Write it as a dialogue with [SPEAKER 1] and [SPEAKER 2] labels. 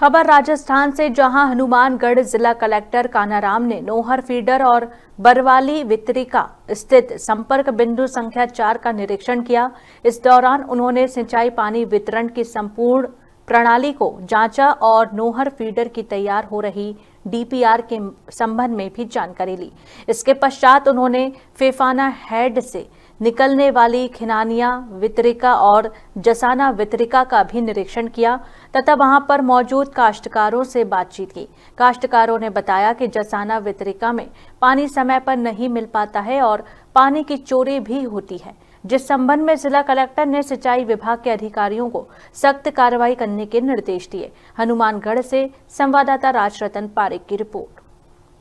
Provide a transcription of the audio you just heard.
[SPEAKER 1] खबर राजस्थान से जहां हनुमानगढ़ जिला कलेक्टर कानाराम ने नोहर फीडर और बरवाली वितरिका स्थित संपर्क बिंदु संख्या चार का निरीक्षण किया इस दौरान उन्होंने सिंचाई पानी वितरण की संपूर्ण प्रणाली को जांचा और नोहर फीडर की तैयार हो रही डीपीआर के संबंध में भी जानकारी ली इसके पश्चात उन्होंने फेफाना हेड से निकलने वाली खिनानिया वितरिका और जसाना वितरिका का भी निरीक्षण किया तथा वहां पर मौजूद काश्तकारों से बातचीत की काश्तकारों ने बताया कि जसाना वितरिका में पानी समय पर नहीं मिल पाता है और पानी की चोरी भी होती है जिस संबंध में जिला कलेक्टर ने सिंचाई विभाग के अधिकारियों को सख्त कार्रवाई करने के निर्देश दिए हनुमानगढ़ से संवाददाता राजरतन पारिक की रिपोर्ट